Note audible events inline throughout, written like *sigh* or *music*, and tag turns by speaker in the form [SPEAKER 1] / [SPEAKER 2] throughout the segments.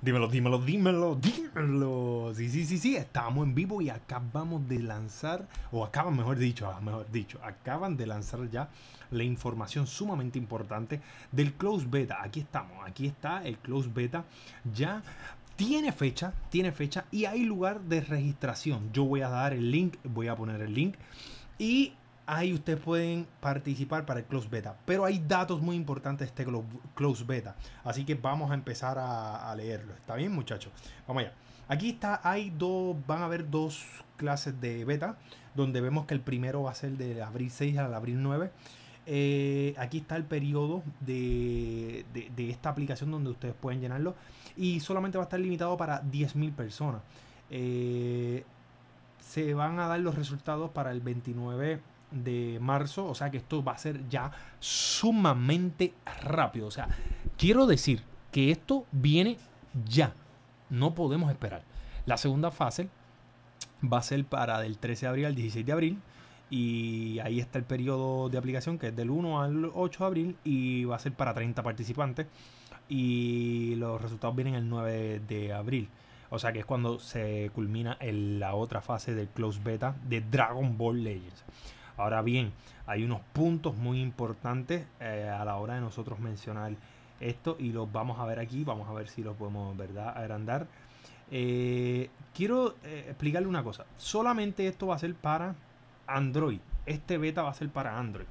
[SPEAKER 1] Dímelo, dímelo, dímelo, dímelo. Sí, sí, sí, sí, estamos en vivo y acabamos de lanzar, o acaban, mejor dicho, ah, mejor dicho, acaban de lanzar ya la información sumamente importante del Close Beta. Aquí estamos, aquí está el Close Beta. Ya tiene fecha, tiene fecha y hay lugar de registración. Yo voy a dar el link, voy a poner el link y Ahí ustedes pueden participar para el close beta. Pero hay datos muy importantes de este close beta. Así que vamos a empezar a, leerlo. ¿Está bien, muchachos? Vamos allá. Aquí está, hay dos, van a haber dos clases de beta, donde vemos que el primero va a ser del abril 6 al abril 9. Eh, aquí está el periodo de, esta aplicación donde ustedes pueden llenarlo y solamente va a estar limitado para 10.000 personas. Eh, se van a dar los resultados para el 29 de marzo, o sea que esto va a ser ya sumamente rápido. O sea, quiero decir que esto viene ya, no podemos esperar. La segunda fase va a ser para del 13 de abril al 16 de abril. Y ahí está el periodo de aplicación que es del 1 al 8 de abril y va a ser para 30 participantes. Y los resultados vienen el 9 de abril. O sea que es cuando se culmina la otra fase del close beta de Dragon Ball Legends. Ahora bien, hay unos puntos muy importantes eh, a la hora de nosotros mencionar esto y los vamos a ver aquí, vamos a ver si los podemos ¿verdad? agrandar. Eh, quiero eh, explicarle una cosa, solamente esto va a ser para Android, este beta va a ser para Android.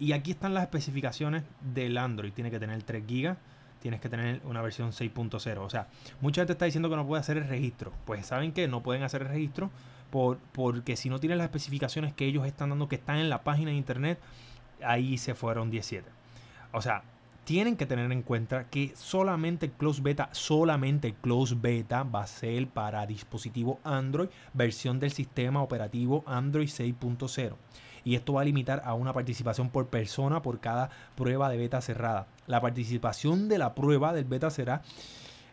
[SPEAKER 1] Y aquí están las especificaciones del Android, tiene que tener 3 GB, tienes que tener una versión 6.0. O sea, mucha gente está diciendo que no puede hacer el registro. Pues saben que no pueden hacer el registro por, porque si no tienen las especificaciones que ellos están dando, que están en la página de internet, ahí se fueron 17. O sea, tienen que tener en cuenta que solamente Close Beta, solamente Close Beta va a ser para dispositivo Android, versión del sistema operativo Android 6.0. Y esto va a limitar a una participación por persona por cada prueba de beta cerrada. La participación de la prueba del beta será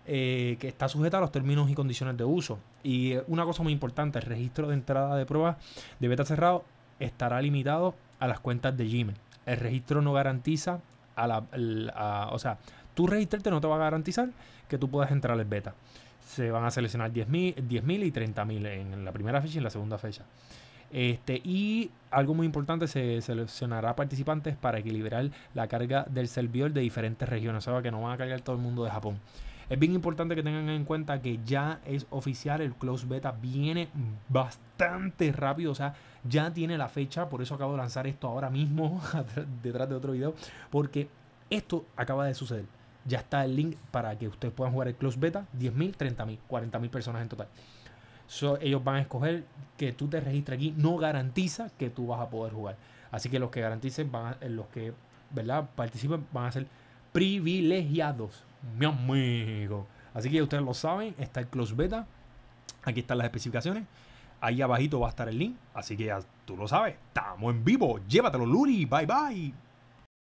[SPEAKER 1] eh, que está sujeta a los términos y condiciones de uso. Y una cosa muy importante, el registro de entrada de pruebas de beta cerrado estará limitado a las cuentas de Gmail. El registro no garantiza a la... o sea, tú registrarte no te va a garantizar que tú puedas entrar al beta. Se van a seleccionar 10.000 y 30.000 en la primera fecha y en la segunda fecha. Este, y algo muy importante, se seleccionará participantes para equilibrar la carga del servidor de diferentes regiones. O sea, que no van a cargar todo el mundo de Japón. Es bien importante que tengan en cuenta que ya es oficial, el close beta viene bastante rápido, o sea, ya tiene la fecha, por eso acabo de lanzar esto ahora mismo, *laughs* detrás de otro video, porque esto acaba de suceder. Ya está el link para que ustedes puedan jugar el close beta, 10.000, 30.000, 40.000 personas en total. ellos van a escoger que tú te registres aquí, no garantiza que tú vas a poder jugar. Así que los que garanticen los que ¿verdad? participen van a ser privilegiados mi amigo. Así que ustedes lo saben, está el Close Beta. Aquí están las especificaciones. Ahí abajito va a estar el link. Así que tú lo sabes. Estamos en vivo. Llévatelo, Luri. Bye bye.